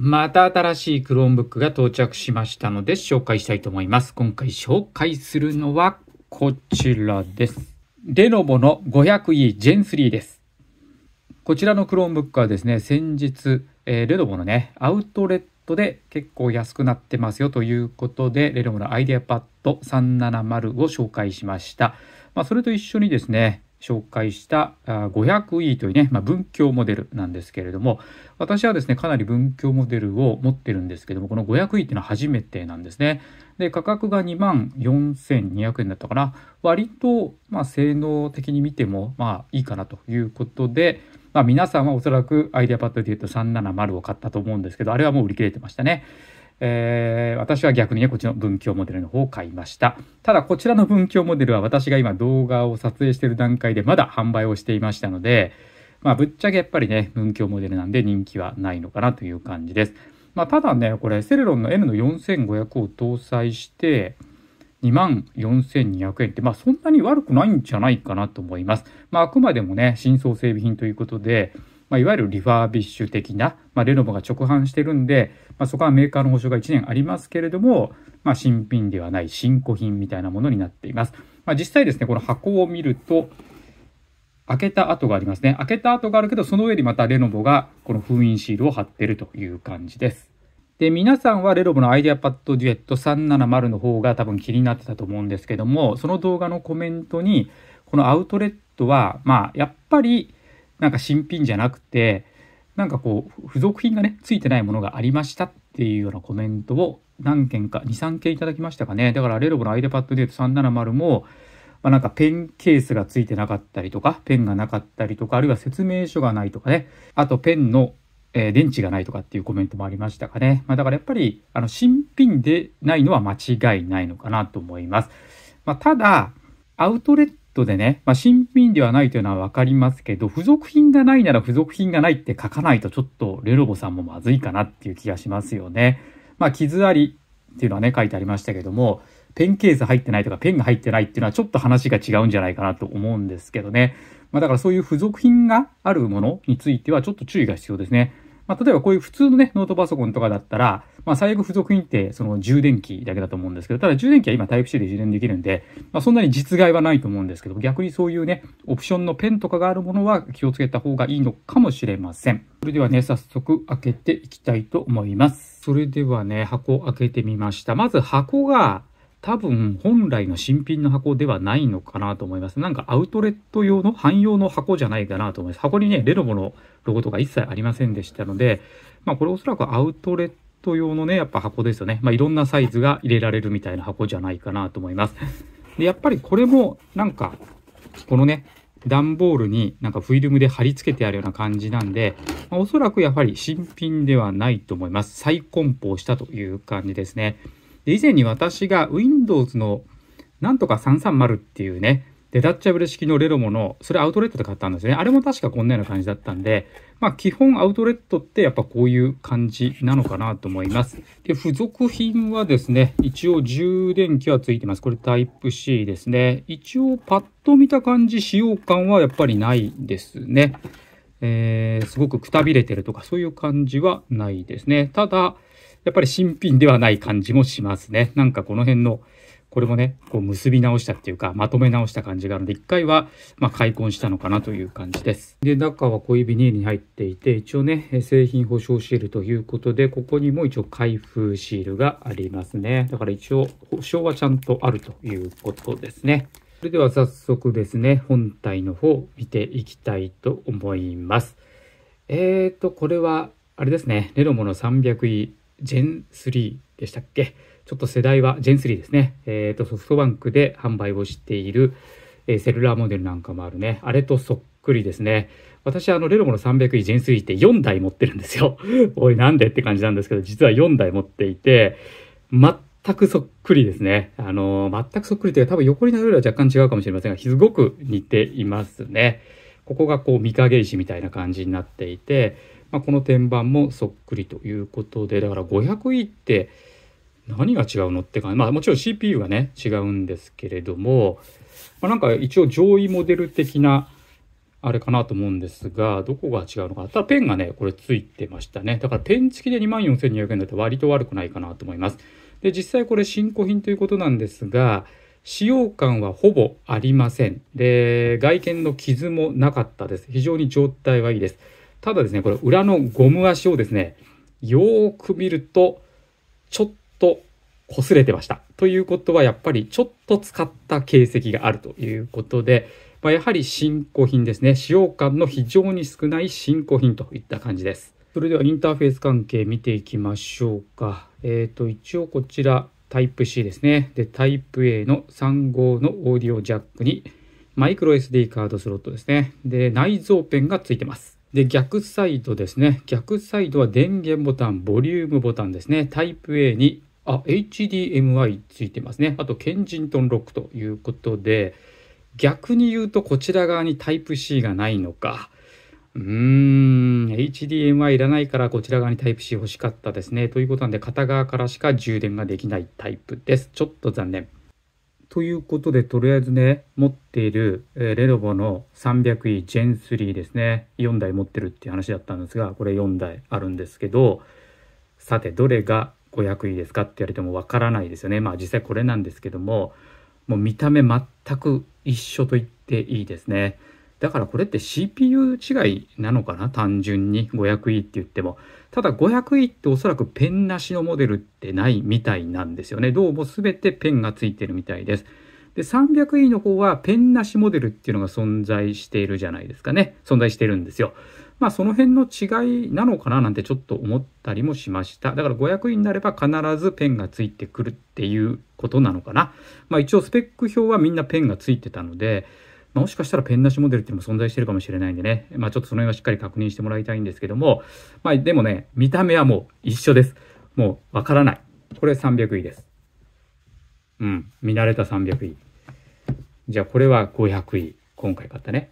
また新しい Chromebook が到着しましたので紹介したいと思います。今回紹介するのはこちらです。レノボの 500E Gen 3です。こちらの Chromebook はですね、先日、えー、レノボのね、アウトレットで結構安くなってますよということで、レノボのアイデアパッド370を紹介しました。まあ、それと一緒にですね、紹介したあ 500E というね、まあ、文教モデルなんですけれども私はですねかなり文教モデルを持ってるんですけどもこの 500E っていうのは初めてなんですねで価格が2万4200円だったかな割とまあ性能的に見てもまあいいかなということで、まあ、皆さんはおそらくアイデアパッドで言うと370を買ったと思うんですけどあれはもう売り切れてましたねえー、私は逆にね、こっちの文教モデルの方を買いました。ただ、こちらの文教モデルは私が今動画を撮影している段階でまだ販売をしていましたので、まあ、ぶっちゃけやっぱりね、文教モデルなんで人気はないのかなという感じです。まあ、ただね、これ、セレロンの N の4500を搭載して、2万4200円って、まあ、そんなに悪くないんじゃないかなと思います。まあ、あくまでもね、新装整備品ということで、まあ、いわゆるリファービッシュ的な、まあ、レノボが直販してるんで、まあ、そこはメーカーの保証が1年ありますけれども、まあ、新品ではない新古品みたいなものになっています。まあ、実際ですね、この箱を見ると、開けた跡がありますね。開けた跡があるけど、その上にまたレノボがこの封印シールを貼ってるという感じです。で、皆さんはレノボのアイデアパッドデュエット370の方が多分気になってたと思うんですけども、その動画のコメントに、このアウトレットは、まあ、やっぱりなんか新品じゃなくて、なんかこう、付属品がね、ついてないものがありましたっていうようなコメントを何件か、2、3件いただきましたかね。だから、レロボの iPad ドデート370も、まあ、なんかペンケースがついてなかったりとか、ペンがなかったりとか、あるいは説明書がないとかね、あとペンの、え電池がないとかっていうコメントもありましたかね。まあ、だからやっぱり、あの、新品でないのは間違いないのかなと思います。まあ、ただ、アウトレットでね、まあ、新品ではないというのはわかりますけど、付属品がないなら付属品がないって書かないとちょっとレロボさんもまずいかなっていう気がしますよね。まあ、傷ありっていうのはね、書いてありましたけども、ペンケース入ってないとかペンが入ってないっていうのはちょっと話が違うんじゃないかなと思うんですけどね。まあ、だからそういう付属品があるものについてはちょっと注意が必要ですね。まあ、例えばこういう普通のね、ノートパソコンとかだったら、まあ、最悪付属品って、その充電器だけだと思うんですけど、ただ充電器は今 Type-C で充電できるんで、まあ、そんなに実害はないと思うんですけど、逆にそういうね、オプションのペンとかがあるものは気をつけた方がいいのかもしれません。それではね、早速開けていきたいと思います。それではね、箱開けてみました。まず箱が、多分本来の新品の箱ではないのかなと思います。なんかアウトレット用の汎用の箱じゃないかなと思います。箱にね、レノボのロゴとか一切ありませんでしたので、まあこれおそらくアウトレット用のね、やっぱ箱ですよね。まあいろんなサイズが入れられるみたいな箱じゃないかなと思います。で、やっぱりこれもなんか、このね、段ボールになんかフィルムで貼り付けてあるような感じなんで、まあ、おそらくやはり新品ではないと思います。再梱包したという感じですね。で以前に私が Windows のなんとか330っていうね、デタッチャブル式のレロモの、それアウトレットで買ったんですね。あれも確かこんなような感じだったんで、まあ基本アウトレットってやっぱこういう感じなのかなと思います。で、付属品はですね、一応充電器はついてます。これタイプ C ですね。一応パッと見た感じ使用感はやっぱりないですね。えー、すごくくたびれてるとかそういう感じはないですね。ただ、やっぱり新品ではない感じもしますね。なんかこの辺の、これもね、こう結び直したっていうか、まとめ直した感じがあるので、1回は、ま開墾したのかなという感じです。で、中はこういうビニールに入っていて、一応ね、製品保証シールということで、ここにも一応開封シールがありますね。だから一応、保証はちゃんとあるということですね。それでは早速ですね、本体の方見ていきたいと思います。えーと、これは、あれですね、レノモの 300E ジェン3でしたっけちょっと世代は、ジェン3ですね。えっ、ー、と、ソフトバンクで販売をしている、えー、セルラーモデルなんかもあるね。あれとそっくりですね。私、あの、レロモの 300E ジェン3って4台持ってるんですよ。おい、なんでって感じなんですけど、実は4台持っていて、全くそっくりですね。あの、全くそっくりというか、多分横になるよりは若干違うかもしれませんが、すごく似ていますね。ここがこう、御影石みたいな感じになっていて、まあ、この天板もそっくりということでだから 500E って何が違うのって感じまあもちろん CPU がね違うんですけれども、まあ、なんか一応上位モデル的なあれかなと思うんですが、どこが違うのか。ただペンがね、これついてましたね。だからペン付きで24,200円だと割と悪くないかなと思います。で、実際これ新古品ということなんですが、使用感はほぼありません。で、外見の傷もなかったです。非常に状態はいいです。ただですね、これ裏のゴム足をですね、よーく見ると、ちょっと擦れてました。ということは、やっぱりちょっと使った形跡があるということで、まあ、やはり新古品ですね。使用感の非常に少ない新古品といった感じです。それではインターフェース関係見ていきましょうか。えっ、ー、と、一応こちら、タイプ C ですね。で、タイプ A の3号のオーディオジャックに、マイクロ SD カードスロットですね。で、内蔵ペンがついてます。で、逆サイドですね。逆サイドは電源ボタン、ボリュームボタンですね。タイプ A に、あ、HDMI ついてますね。あと、ケンジントンロックということで、逆に言うとこちら側にタイプ C がないのか。うーん、HDMI いらないからこちら側にタイプ C 欲しかったですね。ということなんで、片側からしか充電ができないタイプです。ちょっと残念。ということで、とりあえずね、持っている、えー、レノボの 300E Gen 3ですね。4台持ってるっていう話だったんですが、これ4台あるんですけど、さて、どれが 500E ですかって言われてもわからないですよね。まあ実際これなんですけども、もう見た目全く一緒と言っていいですね。だからこれって CPU 違いなのかな単純に 500E って言っても。ただ 500E っておそらくペンなしのモデルってないみたいなんですよね。どうも全てペンがついてるみたいです。で、300E の方はペンなしモデルっていうのが存在しているじゃないですかね。存在してるんですよ。まあその辺の違いなのかななんてちょっと思ったりもしました。だから 500E になれば必ずペンがついてくるっていうことなのかな。まあ一応スペック表はみんなペンがついてたので、もしかしたらペンなしモデルっていうのも存在してるかもしれないんでね、まあ、ちょっとその辺はしっかり確認してもらいたいんですけども、まあ、でもね、見た目はもう一緒です。もうわからない。これ3 0 0位です。うん、見慣れた3 0 0位。じゃあこれは5 0 0位。今回買ったね。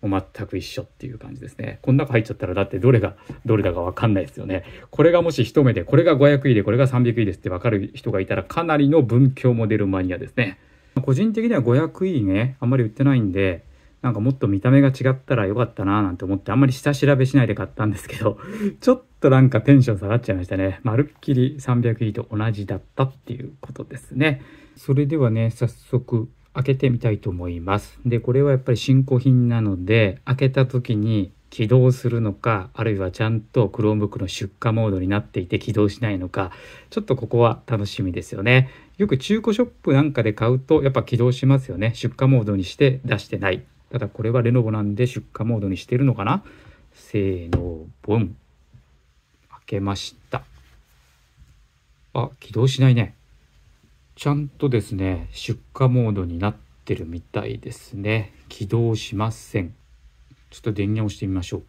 もう全く一緒っていう感じですね。こん中入っちゃったらだってどれがどれだかわかんないですよね。これがもし一目で、これが500位で、これが300位ですってわかる人がいたらかなりの文教モデルマニアですね。個人的には500いいね、あんまり売ってないんで、なんかもっと見た目が違ったらよかったなーなんて思って、あんまり下調べしないで買ったんですけど、ちょっとなんかテンション下がっちゃいましたね。まるっきり300いいと同じだったっていうことですね。それではね、早速開けてみたいと思います。で、これはやっぱり新古品なので、開けた時に起動するのか、あるいはちゃんと Chromebook の出荷モードになっていて起動しないのか、ちょっとここは楽しみですよね。よく中古ショップなんかで買うとやっぱ起動しますよね。出荷モードにして出してない。ただこれはレノボなんで出荷モードにしてるのかなせーの、ボン。開けました。あ、起動しないね。ちゃんとですね、出荷モードになってるみたいですね。起動しません。ちょっと電源を押してみましょう。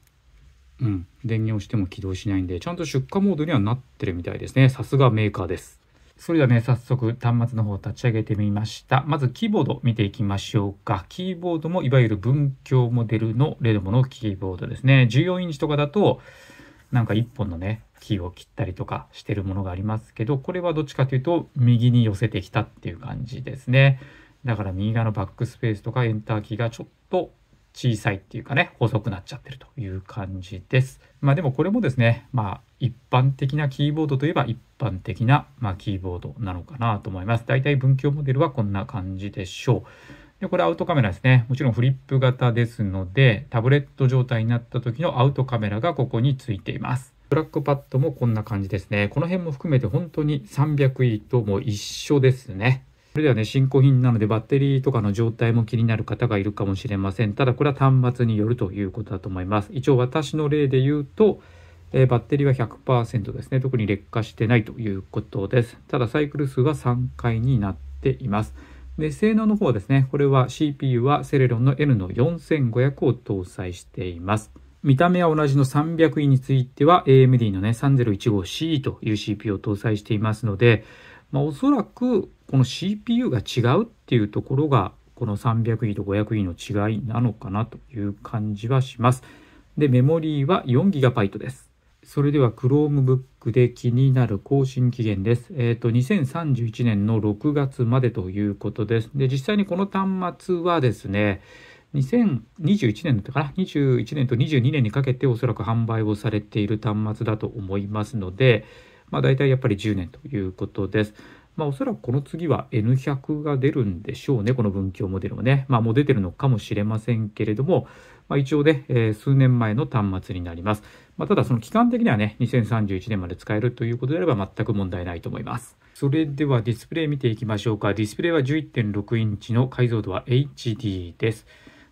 うん、電源をしても起動しないんで、ちゃんと出荷モードにはなってるみたいですね。さすがメーカーです。それではね、早速端末の方を立ち上げてみました。まずキーボード見ていきましょうか。キーボードもいわゆる文教モデルのレドモのキーボードですね。14インチとかだと、なんか1本のね、キーを切ったりとかしてるものがありますけど、これはどっちかというと右に寄せてきたっていう感じですね。だから右側のバックスペースとかエンターキーがちょっと小さいっていうかね、細くなっちゃってるという感じです。まあでもこれもですね、まあ一般的なキーボードといえば一般的な、まあ、キーボードなのかなと思います。大体文京モデルはこんな感じでしょう。で、これアウトカメラですね。もちろんフリップ型ですので、タブレット状態になった時のアウトカメラがここについています。ブラックパッドもこんな感じですね。この辺も含めて本当に 300E とも一緒ですね。それではね、新古品なのでバッテリーとかの状態も気になる方がいるかもしれません。ただこれは端末によるということだと思います。一応私の例で言うと、えバッテリーは100%ですね。特に劣化してないということです。ただ、サイクル数は3回になっています。で、性能の方はですね、これは CPU はセレロンの N の4500を搭載しています。見た目は同じの 300E については AMD のね3 0 1 5 c という CPU を搭載していますので、まあ、おそらくこの CPU が違うっていうところがこの 300E と 500E の違いなのかなという感じはします。で、メモリーは 4GB です。それでは Chromebook で気になる更新期限です。えっ、ー、と、2031年の6月までということです。で、実際にこの端末はですね、2021年だったかな ?21 年と22年にかけておそらく販売をされている端末だと思いますので、まあ大体やっぱり10年ということです。まあ、おそらくこの次は N100 が出るんでしょうね、この文教モデルもね。まあ、もう出てるのかもしれませんけれども、まあ、一応ね、えー、数年前の端末になります。まあ、ただ、その期間的にはね、2031年まで使えるということであれば全く問題ないと思います。それではディスプレイ見ていきましょうか。ディスプレイは11.6インチの解像度は HD です。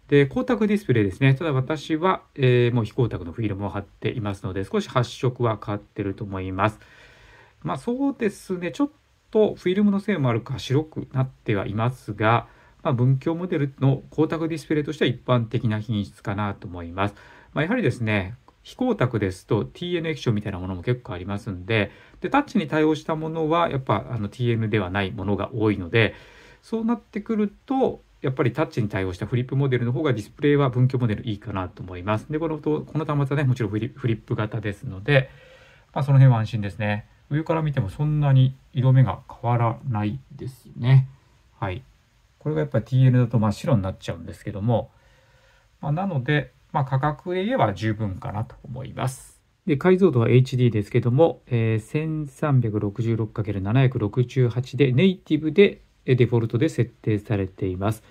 で、光沢ディスプレイですね。ただ私は、えー、もう非光沢のフィルムを貼っていますので、少し発色は変わってると思います。まあそうですね、ちょっとフィルムのせいもあるか白くなってはいますが、まあ、文教モデルの光沢ディスプレイとしては一般的な品質かなと思います。まあ、やはりですね、非光沢ですと TN 液晶みたいなものも結構ありますんで、でタッチに対応したものはやっぱあの TN ではないものが多いので、そうなってくると、やっぱりタッチに対応したフリップモデルの方がディスプレイは文教モデルいいかなと思います。で、このこの端末はね、もちろんフリップ型ですので、まあ、その辺は安心ですね。上から見てもそんなに色目が変わらないですね。はい。これがやっぱり TL だと真っ白になっちゃうんですけども、まあ、なので、まあ、価格で言えば十分かなと思います。で解像度は HD ですけども、えー、1366×768 でネイティブでデフォルトで設定されています。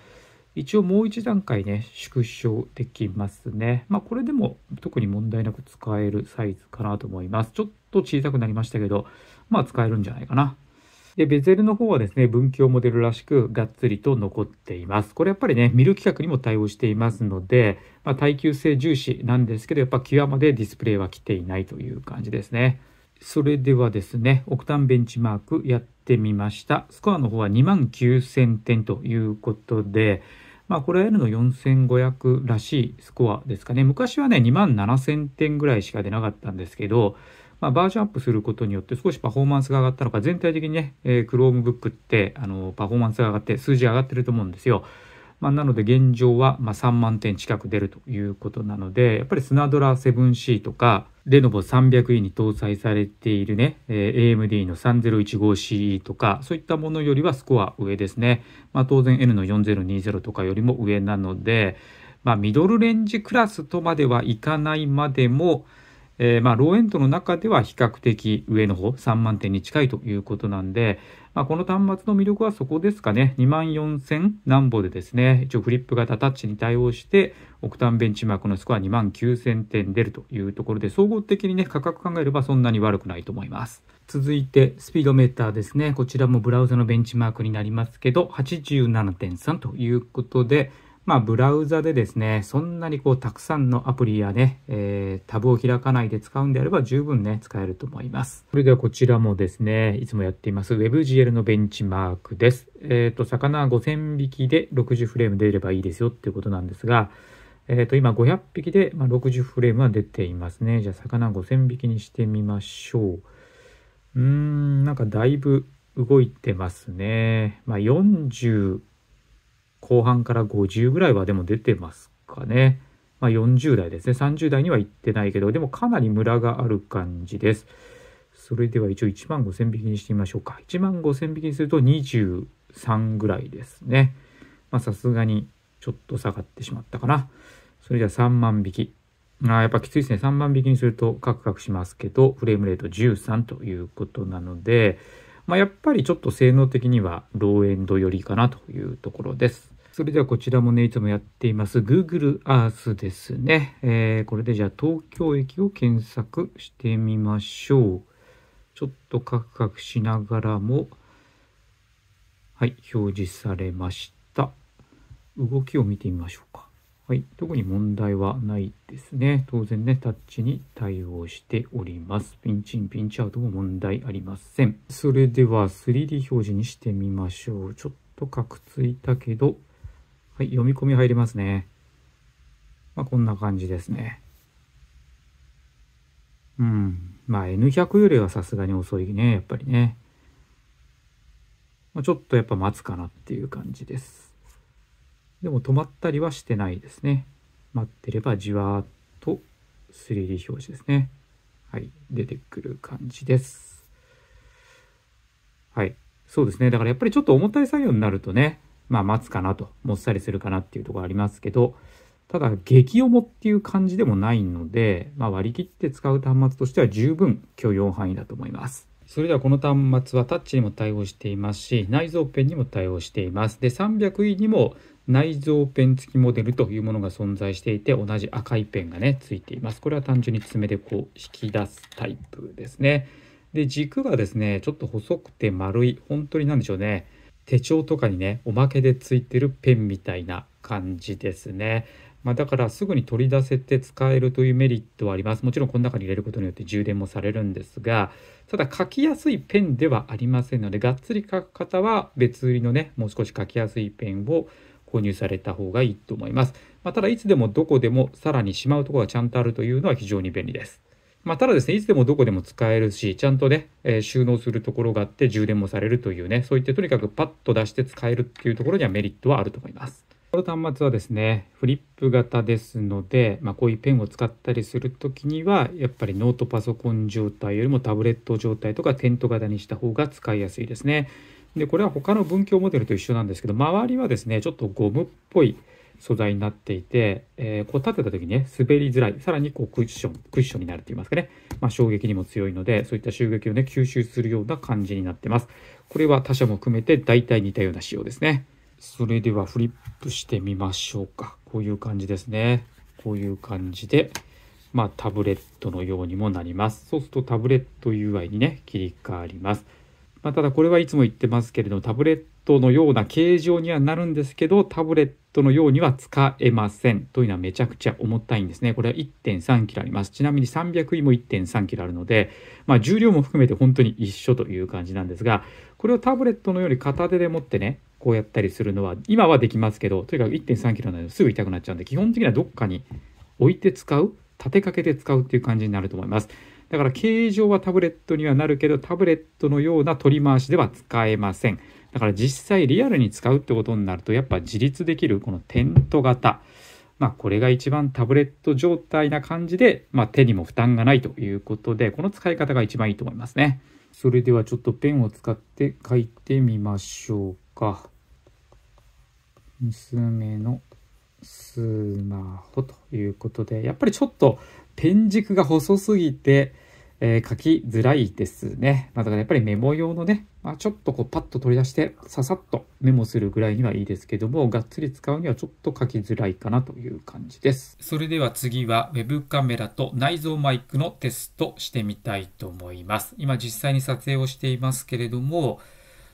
一応もう一段階ね、縮小できますね。まあこれでも特に問題なく使えるサイズかなと思います。ちょっと小さくなりましたけど、まあ使えるんじゃないかな。で、ベゼルの方はですね、分岐モデルらしくがっつりと残っています。これやっぱりね、見る規格にも対応していますので、まあ、耐久性重視なんですけど、やっぱ際までディスプレイは来ていないという感じですね。それではですね、オクタンベンチマークやってみました。スコアの方は29,000万点ということで、まあこれは N の4500らしいスコアですかね。昔はね、27,000点ぐらいしか出なかったんですけど、まあ、バージョンアップすることによって少しパフォーマンスが上がったのか、全体的にね、えー、Chromebook ってあのパフォーマンスが上がって数字上がってると思うんですよ。まあ、なので現状はま3万点近く出るということなので、やっぱりスナドラ 7C とか、レノボ 300E に搭載されているね、えー、AMD の 3015CE とか、そういったものよりはスコア上ですね。まあ、当然 N の4020とかよりも上なので、まあ、ミドルレンジクラスとまではいかないまでも、えー、まあ、ローエンドの中では比較的上の方、3万点に近いということなんで、まあ、この端末の魅力はそこですかね。2万4000何歩でですね、一応フリップ型タッチに対応して、オクタンベンチマークのスコア2万9000点出るというところで、総合的にね、価格考えればそんなに悪くないと思います。続いて、スピードメーターですね。こちらもブラウザのベンチマークになりますけど、87.3ということで、まあ、ブラウザでですね、そんなにこう、たくさんのアプリやね、えー、タブを開かないで使うんであれば十分ね、使えると思います。それではこちらもですね、いつもやっています WebGL のベンチマークです。えっ、ー、と、魚5000匹で60フレーム出ればいいですよっていうことなんですが、えっ、ー、と、今500匹で、ま60フレームは出ていますね。じゃあ、魚5000匹にしてみましょう。うーん、なんかだいぶ動いてますね。まあ、40、後半から50ぐらいはでも出てますかね。まあ、40代ですね。30代には行ってないけど、でもかなりムラがある感じです。それでは一応1万5000匹にしてみましょうか。1万5000匹にすると23ぐらいですね。まさすがにちょっと下がってしまったかな。それでは3万匹。あやっぱきついですね。3万匹にするとカクカクしますけど、フレームレート13ということなので、まあ、やっぱりちょっと性能的にはローエンド寄りかなというところです。それではこちらもね、いつもやっています Google Earth ですね。えー、これでじゃあ東京駅を検索してみましょう。ちょっとカクカクしながらも、はい、表示されました。動きを見てみましょうか。はい、特に問題はないですね。当然ね、タッチに対応しております。ピンチイン、ピンチアウトも問題ありません。それでは 3D 表示にしてみましょう。ちょっとカクついたけど、はい、読み込み入りますね。まあ、こんな感じですね。うん。まあ、N100 よりはさすがに遅いね、やっぱりね。まあ、ちょっとやっぱ待つかなっていう感じです。でも止まったりはしてないですね。待ってればじわーっと 3D 表示ですね。はい、出てくる感じです。はい、そうですね。だからやっぱりちょっと重たい作業になるとね、まあ、待つかなと、もっさりするかなっていうところありますけど、ただ、激重っていう感じでもないので、まあ、割り切って使う端末としては十分許容範囲だと思います。それではこの端末はタッチにも対応していますし、内蔵ペンにも対応しています。で、300E にも内蔵ペン付きモデルというものが存在していて同じ赤いペンがねついていますこれは単純に爪でこう引き出すタイプですねで軸がですねちょっと細くて丸い本当に何でしょうね手帳とかにねおまけでついてるペンみたいな感じですね。まあ、だからすぐに取り出せて使えるというメリットはあります。もちろんこの中に入れることによって充電もされるんですが、ただ書きやすいペンではありませんので、がっつり書く方は別売りのね、もう少し書きやすいペンを購入された方がいいと思います。まあ、ただいつでもどこでもさらにしまうところがちゃんとあるというのは非常に便利です。まあ、ただですね、いつでもどこでも使えるし、ちゃんとね、えー、収納するところがあって充電もされるというね、そういったとにかくパッと出して使えるっていうところにはメリットはあると思います。この端末はですね、フリップ型ですので、まあ、こういうペンを使ったりするときには、やっぱりノートパソコン状態よりもタブレット状態とかテント型にした方が使いやすいですね。で、これは他の文教モデルと一緒なんですけど、周りはですね、ちょっとゴムっぽい、素材になっていて、えー、こう立てた時にね、滑りづらい。さらにこうクッション、クッションになるって言いますかね。まあ、衝撃にも強いので、そういった襲撃をね、吸収するような感じになってます。これは他社も含めて大体似たような仕様ですね。それではフリップしてみましょうか。こういう感じですね。こういう感じで、まあ、タブレットのようにもなります。そうするとタブレット UI にね、切り替わります。まあ、ただこれはいつも言ってますけれども、タブレットのような形状にはなるんですけど、タブレットのようには使えません。というのはめちゃくちゃ重たいんですね。これは1.3 k g あります。ちなみに300位も1.3 k g あるので、まあ、重量も含めて本当に一緒という感じなんですが、これをタブレットのように片手で持ってね、こうやったりするのは、今はできますけど、とにかく1.3 k g なのですぐ痛くなっちゃうんで、基本的にはどっかに置いて使う、立てかけて使うっていう感じになると思います。だから形状はタブレットにはなるけど、タブレットのような取り回しでは使えません。だから実際リアルに使うってことになるとやっぱ自立できるこのテント型まあこれが一番タブレット状態な感じで、まあ、手にも負担がないということでこの使い方が一番いいと思いますねそれではちょっとペンを使って書いてみましょうか娘のスマホということでやっぱりちょっとペン軸が細すぎてえー、書きづらいですね。まあ、だからやっぱりメモ用のね、まあ、ちょっとこうパッと取り出して、ささっとメモするぐらいにはいいですけども、がっつり使うにはちょっと書きづらいかなという感じです。それでは次は Web カメラと内蔵マイクのテストしてみたいと思います。今実際に撮影をしていますけれども、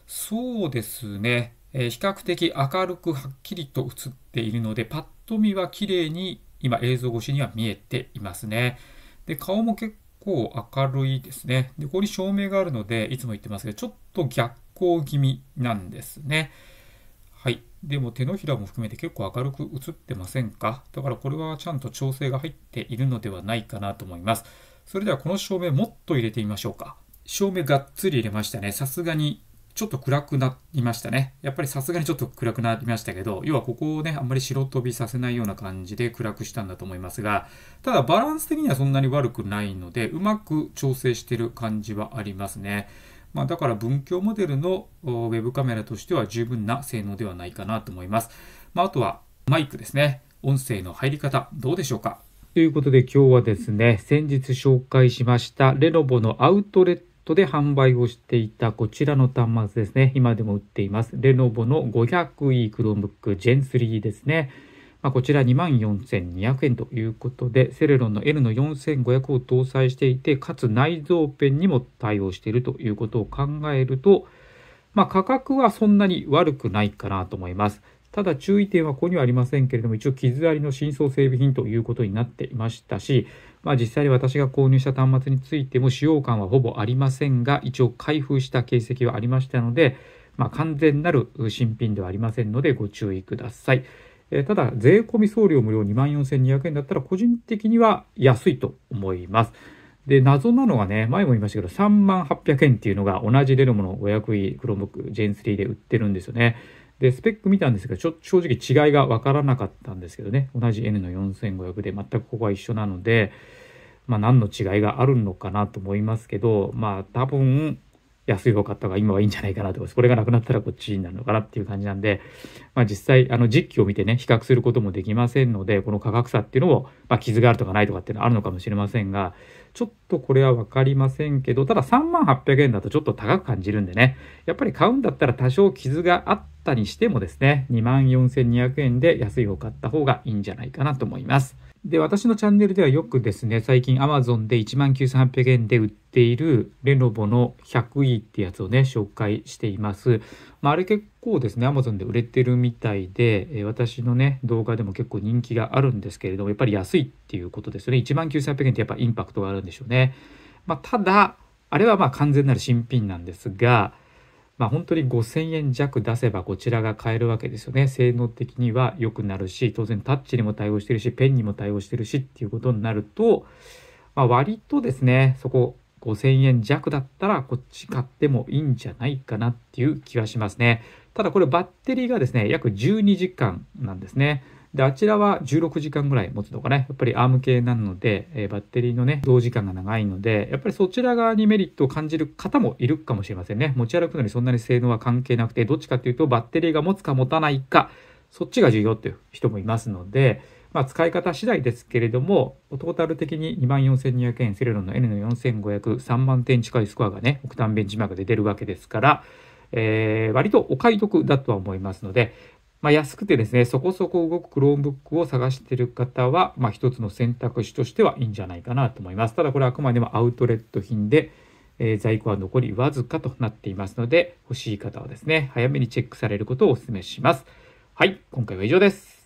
そうですね、えー、比較的明るくはっきりと映っているので、パッと見は綺麗に今映像越しには見えていますね。で、顔も結構構明るいですね。で、ここに照明があるので、いつも言ってますけど、ちょっと逆光気味なんですね。はい。でも手のひらも含めて結構明るく映ってませんかだからこれはちゃんと調整が入っているのではないかなと思います。それではこの照明もっと入れてみましょうか。照明がっつり入れましたね。さすがにちょっと暗くなりましたね。やっぱりさすがにちょっと暗くなりましたけど、要はここをね、あんまり白飛びさせないような感じで暗くしたんだと思いますが、ただバランス的にはそんなに悪くないので、うまく調整してる感じはありますね。まあ、だから文教モデルのウェブカメラとしては十分な性能ではないかなと思います。まあ、あとはマイクですね。音声の入り方、どうでしょうかということで今日はですね、先日紹介しましたレノボのアウトレットで販売をしていたこちらの端末ですね。今でも売っています。レノボの 500e Chromebook Gen 3ですね。まあ、こちら24,200円ということで、セレロンの N の4500を搭載していて、かつ内蔵ペンにも対応しているということを考えると、まあ、価格はそんなに悪くないかなと思います。ただ注意点はここにはありませんけれども、一応傷ありの真相整備品ということになっていましたし、まあ、実際に私が購入した端末についても使用感はほぼありませんが、一応開封した形跡はありましたので、まあ、完全なる新品ではありませんのでご注意ください。えただ、税込み送料無料24,200円だったら個人的には安いと思います。で、謎なのがね、前も言いましたけど、3 8 0 0円っていうのが同じ出ノモの500位 Chromebook Gen3 で売ってるんですよね。で、スペック見たんですが、ちょ正直違いが分からなかったんですけどね、同じ N の4500で全くここは一緒なので、まあ、何の違いがあるのかなと思いますけど、まあ、多分、安い方買った方が今はいいんじゃないかなと思います。これがなくなったらこっちになるのかなっていう感じなんで、まあ、実際、あの、実機を見てね、比較することもできませんので、この価格差っていうのを、まあ、傷があるとかないとかっていうのはあるのかもしれませんが、ちょっとこれは分かりませんけど、ただ3万800円だとちょっと高く感じるんでね、やっぱり買うんだったら多少傷があって、ったにしてもですね、24,200円で安い方買った方がいいんじゃないかなと思います。で、私のチャンネルではよくですね、最近 Amazon で19,800円で売っているレノボの 100E ってやつをね、紹介しています。まあ、あれ結構ですね、Amazon で売れてるみたいで、え私のね、動画でも結構人気があるんですけれども、やっぱり安いっていうことですよね。19,800円ってやっぱインパクトがあるんでしょうね。まあ、ただ、あれはまあ完全なる新品なんですが、まあ、本当に5000円弱出せばこちらが買えるわけですよね。性能的には良くなるし、当然タッチにも対応してるし、ペンにも対応してるしっていうことになると、まあ、割とですね、そこ5000円弱だったらこっち買ってもいいんじゃないかなっていう気はしますね。ただこれバッテリーがですね、約12時間なんですね。で、あちらは16時間ぐらい持つのかね。やっぱりアーム系なので、えー、バッテリーのね、同時間が長いので、やっぱりそちら側にメリットを感じる方もいるかもしれませんね。持ち歩くのにそんなに性能は関係なくて、どっちかっていうとバッテリーが持つか持たないか、そっちが重要っていう人もいますので、まあ、使い方次第ですけれども、トータル的に24,200円、セレロンの N の4500、3万点近いスコアがね、オクタンベンチマークで出るわけですから、えー、割とお買い得だとは思いますので、まあ、安くてですね、そこそこ動く Chromebook を探している方は、まあ、一つの選択肢としてはいいんじゃないかなと思います。ただこれはあくまでもアウトレット品で、えー、在庫は残りわずかとなっていますので、欲しい方はですね、早めにチェックされることをお勧めします。はい、今回は以上です。